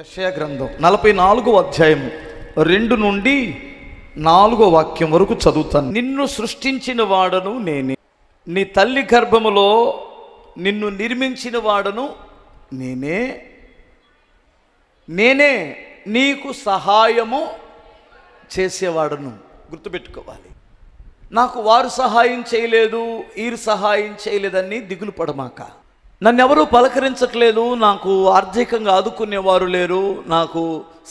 యశయ గ్రంథం నలభై నాలుగో అధ్యాయం రెండు నుండి నాలుగో వాక్యం వరకు చదువుతాను నిన్ను సృష్టించిన వాడను నేనే నీ తల్లి గర్భములో నిన్ను నిర్మించిన వాడను నేనే నేనే నీకు సహాయము చేసేవాడను గుర్తుపెట్టుకోవాలి నాకు వారు సహాయం చేయలేదు వీరు సహాయం చేయలేదని దిగులు పడమాక నన్ను ఎవరూ పలకరించట్లేదు నాకు ఆర్థికంగా ఆదుకునేవారు లేరు నాకు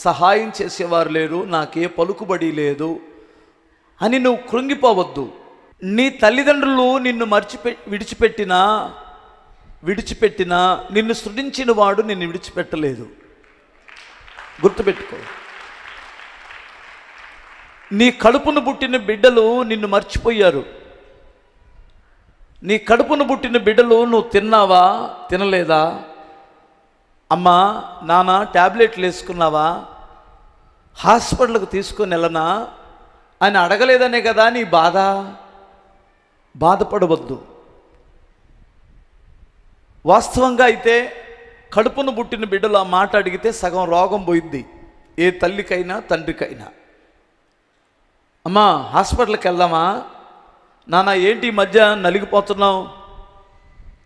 సహాయం చేసేవారు లేరు నాకే పలుకుబడి లేదు అని నువ్వు కృంగిపోవద్దు నీ తల్లిదండ్రులు నిన్ను మర్చిపె విడిచిపెట్టినా విడిచిపెట్టినా నిన్ను సృజించిన వాడు నిన్ను విడిచిపెట్టలేదు గుర్తుపెట్టుకో నీ కడుపును పుట్టిన బిడ్డలు నిన్ను మర్చిపోయారు నీ కడుపును పుట్టిన బిడ్డలు నువ్వు తిన్నావా తినలేదా అమ్మా నాన్న ట్యాబ్లెట్లు వేసుకున్నావా హాస్పిటల్కి తీసుకుని వెళ్ళనా ఆయన అడగలేదనే కదా నీ బాధ బాధపడవద్దు వాస్తవంగా అయితే కడుపును పుట్టిన బిడ్డలు ఆ మాట అడిగితే సగం రోగం పోయింది ఏ తల్లికైనా తండ్రికైనా అమ్మా హాస్పిటల్కి వెళ్దామా నాన్న ఏంటి ఈ మధ్య నలిగిపోతున్నావు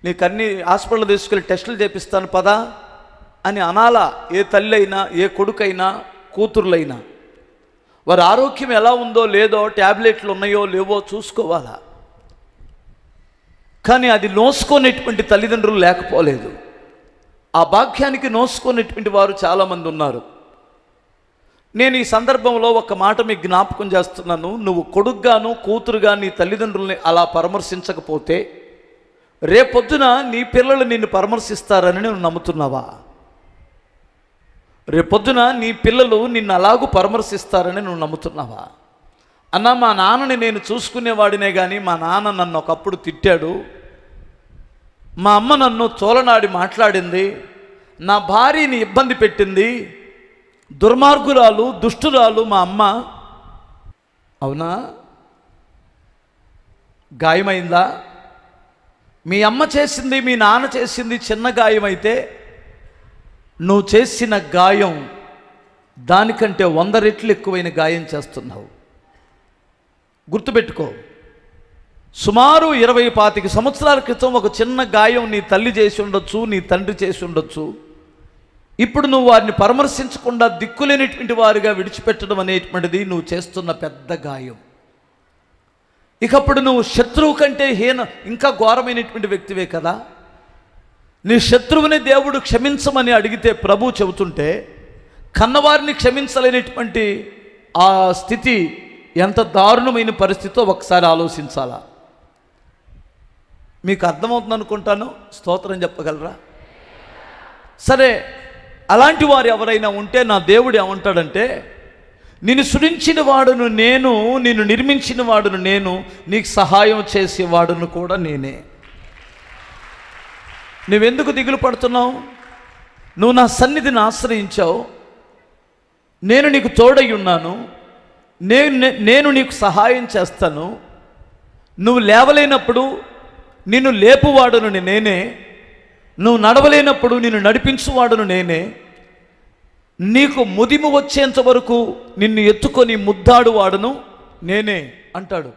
నీకు అన్ని హాస్పిటల్ తీసుకెళ్ళి టెస్టులు చేపిస్తాను పదా అని అనాల ఏ తల్లి అయినా ఏ కొడుకైనా కూతురులైనా వారి ఆరోగ్యం ఎలా ఉందో లేదో ట్యాబ్లెట్లు ఉన్నాయో లేవో చూసుకోవాలా కానీ అది నోసుకునేటువంటి తల్లిదండ్రులు లేకపోలేదు ఆ భాగ్యానికి నోసుకునేటువంటి వారు చాలామంది ఉన్నారు నేను ఈ సందర్భంలో ఒక మాట మీకు జ్ఞాపకం చేస్తున్నాను నువ్వు కొడుగ్గాను కూతురుగా నీ తల్లిదండ్రుల్ని అలా పరామర్శించకపోతే రేపొద్దున నీ పిల్లలు నిన్ను పరామర్శిస్తారని నువ్వు నమ్ముతున్నావా రేపొద్దున నీ పిల్లలు నిన్ను అలాగూ పరామర్శిస్తారని నువ్వు నమ్ముతున్నావా అన్న మా నాన్నని నేను చూసుకునేవాడినే కానీ మా నాన్న నన్ను ఒకప్పుడు తిట్టాడు మా అమ్మ నన్ను తోలనాడి మాట్లాడింది నా భార్యని ఇబ్బంది పెట్టింది దుర్మార్గురాలు దుష్టురాలు మా అమ్మ అవునా గాయమైందా మీ అమ్మ చేసింది మీ నాన్న చేసింది చిన్న గాయమైతే నువ్వు చేసిన గాయం దానికంటే వంద రెట్లు ఎక్కువైన గాయం చేస్తున్నావు గుర్తుపెట్టుకో సుమారు ఇరవై పాతిక సంవత్సరాల క్రితం ఒక చిన్న గాయం నీ తల్లి చేసి ఉండొచ్చు నీ తండ్రి చేసి ఉండొచ్చు ఇప్పుడు నువ్వు వారిని పరామర్శించకుండా దిక్కులేనిటువంటి వారిగా విడిచిపెట్టడం అనేటువంటిది నువ్వు చేస్తున్న పెద్ద గాయం ఇకప్పుడు నువ్వు శత్రువు కంటే హీన ఇంకా ఘోరమైనటువంటి వ్యక్తివే కదా నీ శత్రువుని దేవుడు క్షమించమని అడిగితే ప్రభు చెబుతుంటే కన్నవారిని క్షమించలేనటువంటి ఆ స్థితి ఎంత దారుణమైన పరిస్థితితో ఒకసారి ఆలోచించాలా మీకు అర్థమవుతుందనుకుంటాను స్తోత్రం చెప్పగలరా సరే అలాంటి వారు ఎవరైనా ఉంటే నా దేవుడు ఏమంటాడంటే నిన్ను సృజించిన వాడును నేను నిన్ను నిర్మించిన వాడును నేను నీకు సహాయం చేసేవాడును కూడా నేనే నువ్వెందుకు దిగులు పడుతున్నావు నువ్వు నా సన్నిధిని ఆశ్రయించావు నేను నీకు తోడై ఉన్నాను నేను నేను నీకు సహాయం చేస్తాను నువ్వు లేవలేనప్పుడు నిన్ను లేపువాడును నేనే నువ్వు నడవలేనప్పుడు నిన్ను నడిపించువాడును నేనే నీకు ముదిము వచ్చేంత వరకు నిన్ను ఎత్తుకొని ముద్దాడువాడును నేనే అంటాడు